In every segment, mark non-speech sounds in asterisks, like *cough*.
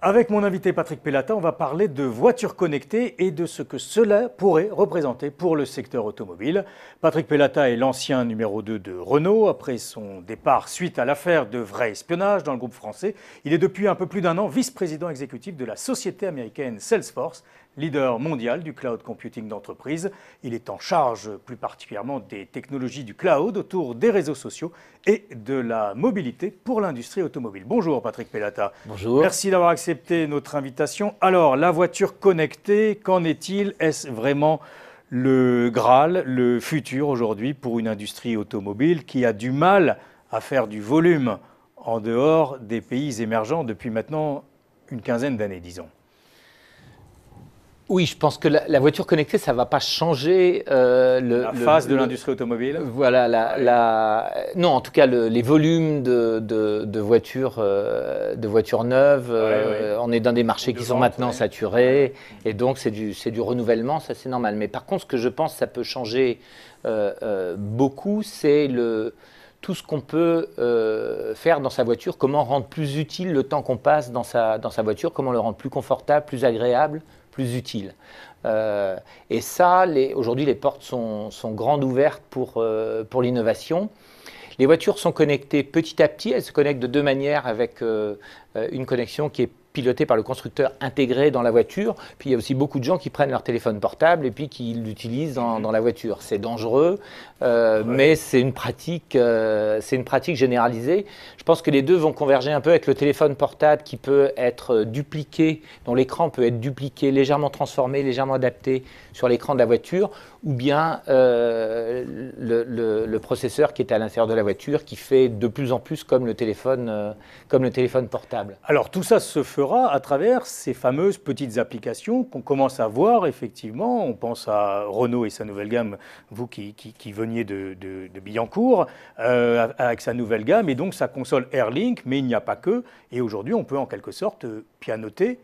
Avec mon invité Patrick Pellata, on va parler de voitures connectées et de ce que cela pourrait représenter pour le secteur automobile. Patrick Pellata est l'ancien numéro 2 de Renault. Après son départ suite à l'affaire de vrai espionnage dans le groupe français, il est depuis un peu plus d'un an vice-président exécutif de la société américaine Salesforce, leader mondial du cloud computing d'entreprise. Il est en charge plus particulièrement des technologies du cloud autour des réseaux sociaux et de la mobilité pour l'industrie automobile. Bonjour Patrick Pellata. Bonjour. Merci d'avoir accepté notre invitation. Alors, la voiture connectée, qu'en est-il Est-ce vraiment le Graal, le futur aujourd'hui pour une industrie automobile qui a du mal à faire du volume en dehors des pays émergents depuis maintenant une quinzaine d'années, disons oui, je pense que la, voiture connectée, ça ne va pas changer euh, le, la phase de l'industrie automobile. Voilà, non, en tout cas les volumes de, voitures, euh, de voitures neuves. Euh, on est dans des marchés qui sont maintenant saturés, et donc c'est du, du renouvellement, ça c'est normal. Mais par contre, ce que je pense, ça peut changer beaucoup, c'est le tout ce qu'on peut faire dans sa voiture, comment rendre plus utile le temps qu'on passe dans sa, dans sa voiture, comment le rendre plus confortable, plus agréable, plus utile. Euh, et ça, aujourd'hui, les portes sont, grandes ouvertes pour, euh, pour l'innovation. Les voitures sont connectées petit à petit, elles se connectent de deux manières avec euh, une connexion qui est piloté par le constructeur intégré dans la voiture. Puis il y a aussi beaucoup de gens qui prennent leur téléphone portable et puis qui l'utilisent dans, mhm. la voiture. C'est dangereux, euh, mais c'est une pratique, euh, c'est une pratique généralisée. Je pense que les deux vont converger un peu avec le téléphone portable qui peut être dupliqué, dont l'écran peut être dupliqué, légèrement transformé, légèrement adapté sur l'écran de la voiture, ou bien euh, le, processeur qui est à l'intérieur de la voiture qui fait de plus en plus comme le téléphone, comme le téléphone portable. Alors tout ça se fera à travers ces fameuses petites applications qu'on commence à voir effectivement. On pense à Renault et sa nouvelle gamme, vous qui, veniez de, Billancourt, euh, avec sa nouvelle gamme et donc sa console Airlink, mais il n'y a pas que. Et aujourd'hui, on peut en quelque sorte euh, pianoter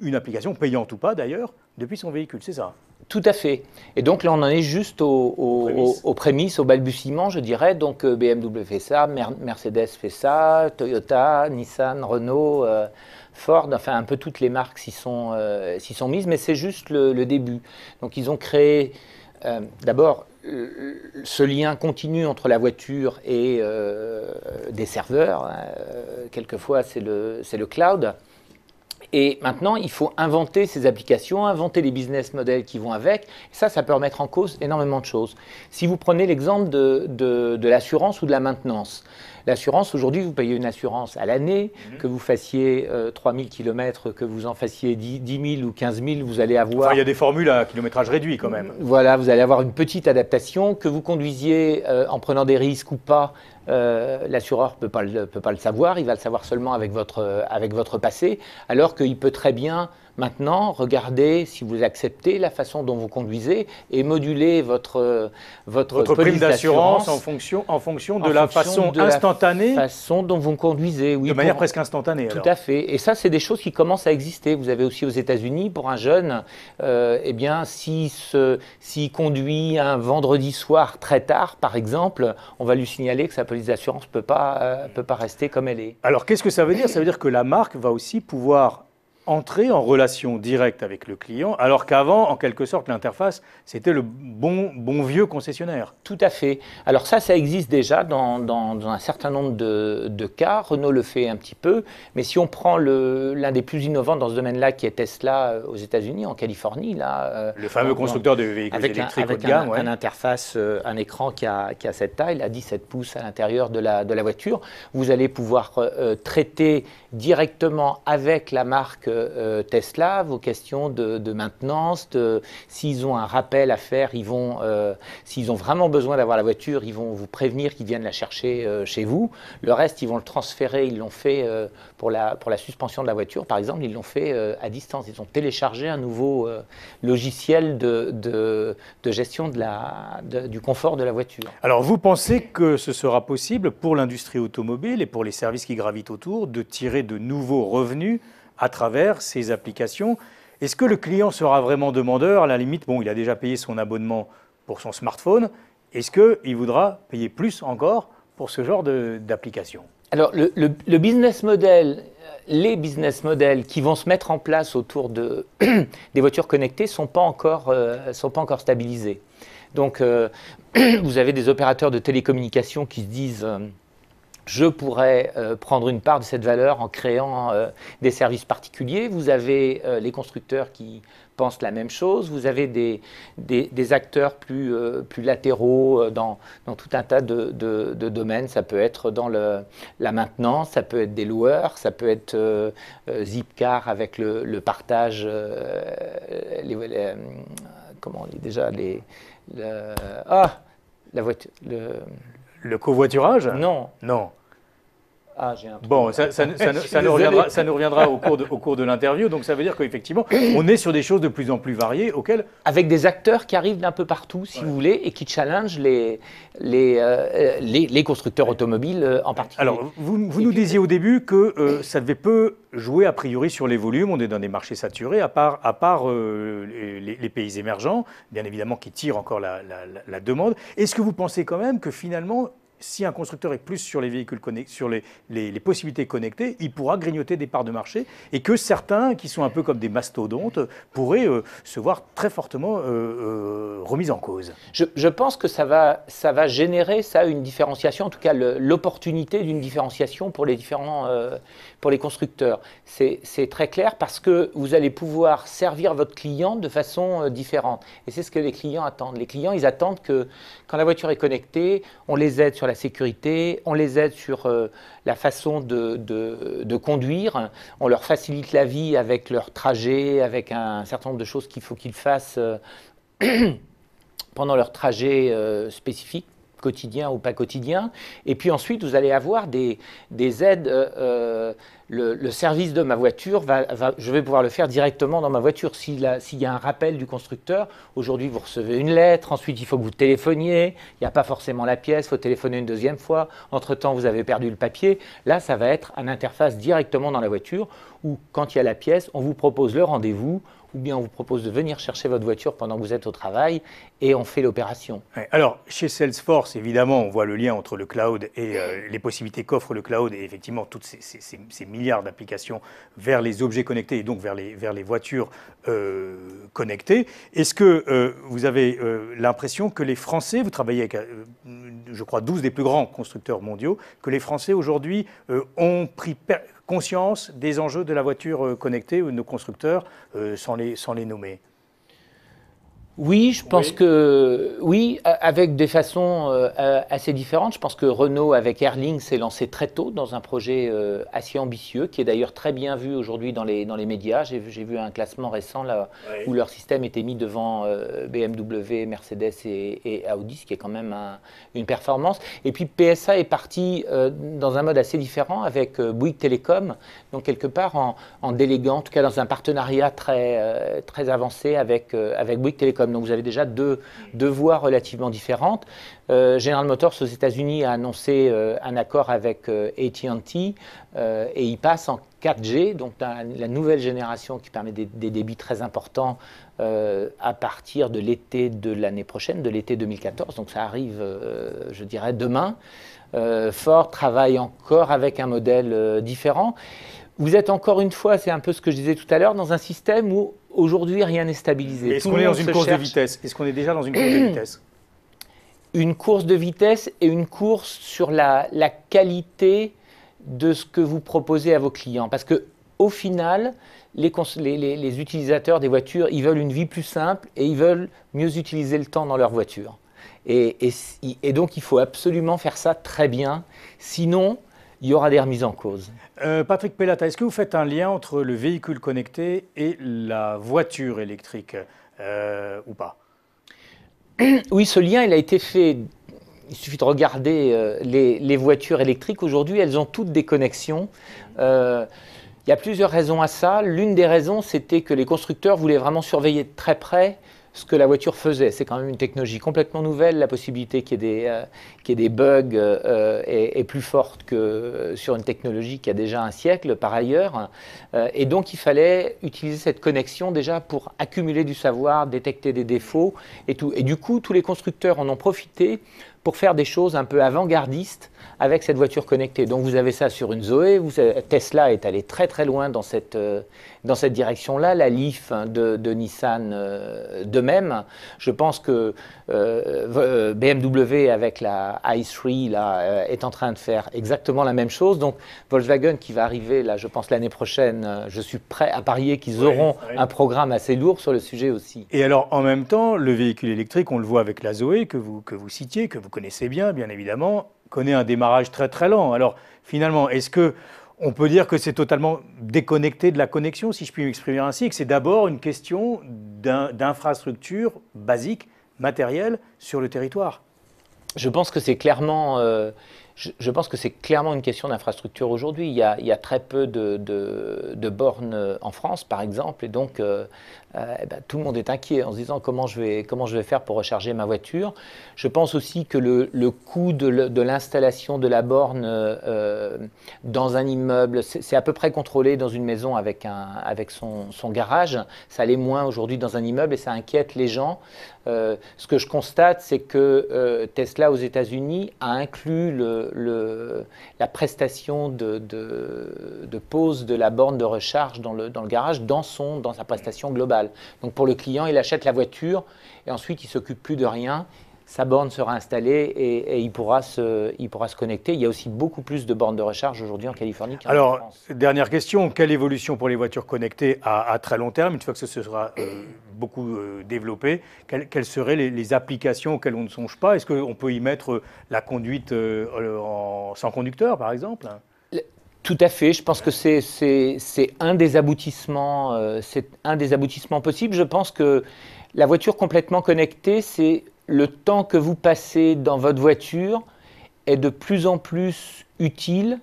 une application payante ou pas d'ailleurs depuis son véhicule, c'est ça tout à fait. Et donc là, on en est juste aux, prémices. au balbutiement, je dirais. Donc euh, BMW fait ça, Mercedes fait ça, Toyota, Nissan, Renault, euh, Ford, enfin un peu toutes les marques s'y sont, euh, sont mises, mais c'est juste le, début. Donc ils ont créé d'abord ce lien continu entre la voiture et des serveurs. Hein, quelquefois, c'est le cloud. Et maintenant, il faut inventer ces applications, inventer les business models qui vont avec. ça, ça peut remettre en cause énormément de choses. Si vous prenez l'exemple de, de, l'assurance ou de la maintenance, L'assurance, aujourd'hui, vous payez une assurance à l'année, mhm. que vous fassiez 3 3000 km, que vous en fassiez 10, 000 ou 15 000, vous allez avoir. Enfin, il y a des formules à kilométrage réduit quand même. Voilà, vous allez avoir une petite adaptation, que vous conduisiez euh, en prenant des risques ou pas. Euh, l'assureur ne peut, pas le, savoir, il va le savoir seulement avec votre, euh, avec votre passé, alors qu'il peut très bien Maintenant, regardez si vous acceptez la façon dont vous conduisez et modulez votre euh, votre, d'assurance en fonction en fonction de la façon instantanée, façon dont vous conduisez, oui, de manière presque instantanée. Tout à fait. Et ça, c'est des choses qui commencent à exister. Vous avez aussi aux États-Unis pour un jeune, euh, eh bien, si s'il conduit un vendredi soir très tard, par exemple, on va lui signaler que sa police d'assurance peut pas euh, peut pas rester comme elle est. Alors, qu'est-ce que ça veut dire Ça veut dire que la marque va aussi pouvoir entrer en relation directe avec le client, alors qu'avant, en quelque sorte, l'interface, c'était le bon, bon vieux concessionnaire. Tout à fait. Alors ça, ça existe déjà dans, dans, un certain nombre de, de, cas. Renault le fait un petit peu. Mais si on prend l'un des plus innovants dans ce domaine-là, qui est Tesla euh, aux États-Unis, en Californie, là... Euh, le fameux constructeur de véhicules électriques haut de gamme. Un, interface, euh, un écran qui a, qui a, cette taille, la 17 pouces à l'intérieur de la, de la voiture. Vous allez pouvoir traiter directement avec la marque euh, Tesla, vos questions de, maintenance, s'ils ont un rappel à faire, euh, s'ils ont vraiment besoin d'avoir la voiture, ils vont vous prévenir qu'ils viennent la chercher euh, chez vous. Le reste, ils vont le transférer, ils l'ont fait pour, la, suspension de la voiture, par exemple, ils l'ont fait à distance. Ils ont téléchargé un nouveau logiciel de, gestion du confort de la voiture. Alors, vous pensez que ce sera possible pour l'industrie automobile et pour les services qui gravitent autour de tirer de nouveaux revenus à travers ces applications. Est-ce que le client sera vraiment demandeur À la limite, bon, il a déjà payé son abonnement pour son smartphone. Est-ce qu'il voudra payer plus encore pour ce genre d'application Alors, le, business model, les business models qui vont se mettre en place autour de, *clears throat* des voitures connectées ne sont, pas encore, euh, sont pas encore stabilisés. Donc, euh, *clears throat* vous avez des opérateurs de télécommunications qui se disent. Euh, je pourrais euh, prendre une part de cette valeur en créant euh, des services particuliers. Vous avez euh, les constructeurs qui pensent la même chose. Vous avez des, acteurs plus, latéraux dans, tout un tas de, domaines. Ça peut être dans la maintenance, ça peut être des loueurs, ça peut être Zipcar avec le, partage, comment on dit déjà, les, ah, la voiture. le covoiturage Non. Non. Ah, bon, ça, ça, nous *laughs* reviendra, au cours de, au cours de l'interview. Donc ça veut dire qu'effectivement, on est sur des choses de plus en plus variées auxquelles... Avec des acteurs qui arrivent d'un peu partout, si vous voulez, et qui challengent les, les, euh, les, constructeurs automobiles euh, en particulier. Alors, vous, nous disiez au début que euh, ça devait peu jouer a priori sur les volumes. On est dans des marchés saturés, à part, à part les, pays émergents, bien évidemment, qui tirent encore la demande. Est-ce que vous pensez quand même que finalement, si un constructeur est plus sur les véhicules connectés, sur les, les, possibilités connectées, il pourra grignoter des parts de marché et que certains, qui sont un peu comme des mastodontes, pourraient euh, se voir très fortement euh, euh, remis en cause. Je, pense que ça va, ça va générer ça une différenciation, en tout cas l'opportunité d'une différenciation pour les différents, pour les constructeurs. C'est très clair parce que vous allez pouvoir servir votre client de façon différente et c'est ce que les clients attendent. Les clients, ils attendent que quand la voiture est connectée, on les aide sur sécurité, on les aide sur euh, la façon de, conduire, on leur facilite la vie avec leur trajet, avec un, certain nombre de choses qu'il faut qu'ils fassent euh, *clears throat* pendant leur trajet euh, spécifique quotidien ou pas quotidien. Et puis ensuite, vous allez avoir des, des aides le, service de ma voiture, va, je vais pouvoir le faire directement dans ma voiture. S'il y a un rappel du constructeur, aujourd'hui vous recevez une lettre, ensuite il faut que vous téléphoniez, il n'y a pas forcément la pièce, il faut téléphoner une deuxième fois, entre-temps vous avez perdu le papier. Là, ça va être une interface directement dans la voiture où quand il y a la pièce, on vous propose le rendez-vous ou bien on vous propose de venir chercher votre voiture pendant que vous êtes au travail et on fait l'opération. alors, chez Salesforce, évidemment, on voit le lien entre le cloud et euh, les possibilités qu'offre le cloud et effectivement toutes ces, ces, d'applications vers les objets connectés et donc vers les, vers les voitures euh, connectées. Est-ce que euh, vous avez euh, l'impression que les Français, vous travaillez avec, je crois, 12 des plus grands constructeurs mondiaux, que les Français aujourd'hui ont pris conscience des enjeux de la voiture connectée ou nos constructeurs sans les, sans les nommer oui, je pense que oui, avec des façons euh, assez différentes. Je pense que Renault avec Erling s'est lancé très tôt dans un projet euh, assez ambitieux, qui est d'ailleurs très bien vu aujourd'hui dans les, dans les médias. J'ai vu, un classement récent là, où leur système était mis devant euh, BMW, Mercedes et, Audi, ce qui est quand même une performance. Et puis PSA est parti dans un mode assez différent avec Bouygues Télécom, donc quelque part en, en, déléguant, en tout cas dans un partenariat très, très avancé avec, avec Bouygues Télécom. Donc vous avez déjà deux, voies relativement différentes. Euh, General Motors aux États-Unis a annoncé euh, un accord avec euh, ATT et il passe en 4G, donc la, nouvelle génération qui permet des, des débits très importants à partir de l'été de l'année prochaine, de l'été 2014. Donc ça arrive, je dirais, demain. Ford travaille encore avec un modèle différent. Vous êtes encore une fois, c'est un peu ce que je disais tout à l'heure, dans un système où Aujourd'hui, rien n'est stabilisé. Est-ce qu'on est dans une course de vitesse Est-ce qu'on est déjà dans une course de *clears throat* vitesse Une course de vitesse et une course sur la, la, qualité de ce que vous proposez à vos clients. Parce que au final, les, les, les utilisateurs des voitures, ils veulent une vie plus simple et ils veulent mieux utiliser le temps dans leur voiture. et, et donc, il faut absolument faire ça très bien. Sinon, il y aura des remises en cause. Euh, Patrick Pellata, est-ce que vous faites un lien entre le véhicule connecté et la voiture électrique euh, ou pas *clears throat* Oui, ce lien, il a été fait. Il suffit de regarder euh, les, les, voitures électriques. Aujourd'hui, elles ont toutes des connexions. il y a plusieurs raisons à ça. L'une des raisons, c'était que les constructeurs voulaient vraiment surveiller très près ce que la voiture faisait. C'est quand même une technologie complètement nouvelle. La possibilité qu'il y ait des, euh, bugs euh, est, plus forte que sur une technologie qui a déjà un siècle par ailleurs. Euh, et donc il fallait utiliser cette connexion déjà pour accumuler du savoir, détecter des défauts et tout. Et du coup, tous les constructeurs en ont profité pour faire des choses un peu avant-gardistes avec cette voiture connectée. Donc vous avez ça sur une Zoé, Tesla est allé très très loin dans cette, euh, cette direction-là, la Leaf hein, de, Nissan euh, de même. Je pense que euh, BMW avec la i3 là, est en train de faire exactement la même chose. Donc Volkswagen qui va arriver, là je pense l'année prochaine, je suis prêt à parier qu'ils auront un programme assez lourd sur le sujet aussi. Et alors en même temps, le véhicule électrique, on le voit avec la Zoé que vous, que vous citiez, que vous connaissez bien bien évidemment, connaît un démarrage très très lent. Alors finalement, est-ce que on peut dire que c'est totalement déconnecté de la connexion, si je puis m'exprimer ainsi, que c'est d'abord une question d'infrastructure basique, matérielle, sur le territoire Je pense que c'est clairement, euh, je, pense que c'est clairement une question d'infrastructure aujourd'hui. Il, y a très peu de, bornes en France, par exemple, et donc euh, euh, eh ben, tout le monde est inquiet en se disant comment je vais, comment je vais faire pour recharger ma voiture. Je pense aussi que le, coût de, l'installation de la borne euh, euh, dans un immeuble, c'est à peu près contrôlé dans une maison avec, un, avec son, garage. Ça l'est moins aujourd'hui dans un immeuble et ça inquiète les gens. ce que je constate, c'est que Tesla aux États-Unis a inclus le, la prestation de, de, pose de la borne de recharge dans le, dans le garage dans, son, dans sa prestation globale. Donc pour le client, il achète la voiture et ensuite il s'occupe plus de rien. Sa borne sera installée et, il, pourra se, connecter. Il y a aussi beaucoup plus de bornes de recharge aujourd'hui en Californie qu'en Alors, dernière question, quelle évolution pour les voitures connectées à, très long terme, une fois que ce sera euh, beaucoup euh, développé, quelles, seraient les, applications auxquelles on ne songe pas Est-ce qu'on peut y mettre euh, la conduite sans conducteur, par exemple tout à fait. Je pense que c'est un des aboutissements, euh, c'est un des aboutissements possibles. Je pense que la voiture complètement connectée, c'est le temps que vous passez dans votre voiture est de plus en plus utile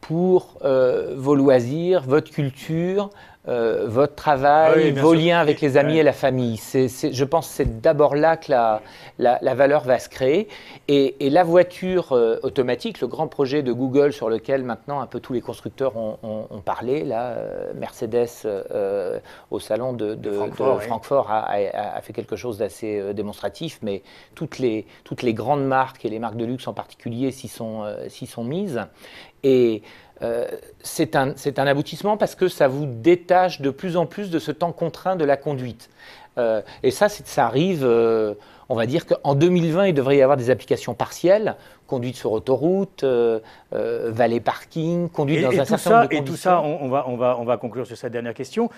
pour euh, vos loisirs, votre culture, euh, votre travail, ah vos liens avec les amis et la famille. C'est, je pense que c'est d'abord là que la, la, valeur va se créer. Et, la voiture euh, automatique, le grand projet de Google sur lequel maintenant un peu tous les constructeurs ont, parlé, là, euh, Mercedes au salon de, Francfort, a, a, fait quelque chose d'assez démonstratif, mais toutes les, toutes les grandes marques et les marques de luxe en particulier s'y sont, sont mises. Et euh, c'est un, un, aboutissement parce que ça vous détache de plus en plus de ce temps contraint de la conduite. Euh, et ça, ça arrive euh, on va dire qu'en 2020, il devrait y avoir des applications partielles, conduite sur autoroute, euh, euh valet parking, conduite dans un certain nombre de Et tout ça, on, va, conclure sur cette dernière question,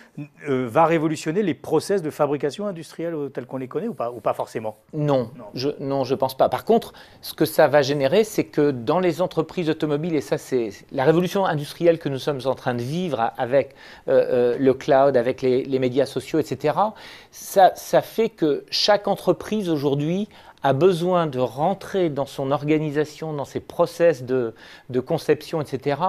euh, va révolutionner les process de fabrication industrielle euh, tels qu'on les connaît ou pas, ou pas forcément Non, je ne pense pas. Par contre, ce que ça va générer, c'est que dans les entreprises automobiles, et ça c'est la révolution industrielle que nous sommes en train de vivre avec le cloud, avec les, médias sociaux, etc., ça, ça fait que chaque entreprise aujourd'hui a besoin de rentrer dans son organisation, dans ses process de, conception, etc.,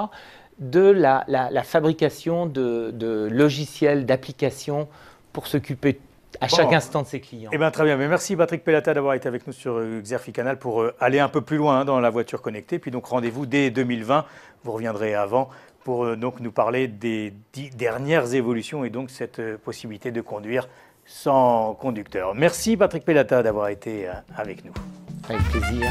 de la, fabrication de, logiciels, d'applications pour s'occuper à chaque instant de ses clients. Eh bien, très bien. Mais merci, Patrick Pellata, d'avoir été avec nous sur euh, Xerfi Canal pour euh, aller un peu plus loin hein, dans la voiture connectée. Puis donc, rendez-vous dès 2020. Vous reviendrez avant pour euh, donc nous parler des dernières évolutions et donc cette possibilité de conduire sans conducteur. Merci Patrick Pellata d'avoir été euh, avec nous. Avec plaisir.